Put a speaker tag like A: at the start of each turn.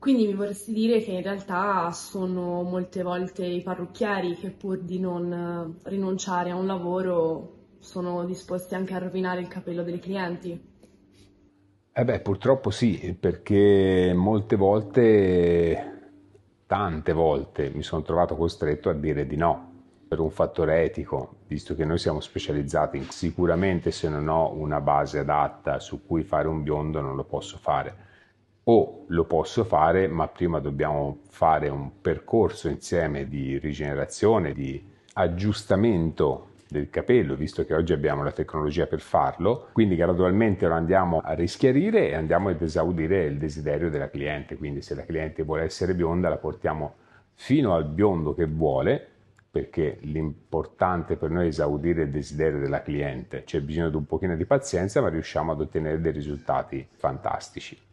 A: Quindi mi vorresti dire che in realtà sono molte volte i parrucchieri che pur di non eh, rinunciare a un lavoro sono disposti anche a rovinare il capello dei clienti?
B: Eh beh, purtroppo sì, perché
C: molte volte, tante volte mi sono trovato costretto a dire di no per un fattore etico, visto che noi siamo specializzati, sicuramente se non ho una base adatta su cui fare un biondo non lo posso fare o lo posso fare, ma prima dobbiamo fare un percorso insieme di rigenerazione, di aggiustamento del capello, visto che oggi abbiamo la tecnologia per farlo, quindi gradualmente lo andiamo a rischiarire e andiamo ad esaudire il desiderio della cliente, quindi se la cliente vuole essere bionda la portiamo fino al biondo che vuole, perché l'importante per noi è esaudire il desiderio della cliente, c'è bisogno di un pochino di pazienza ma riusciamo ad ottenere dei risultati fantastici.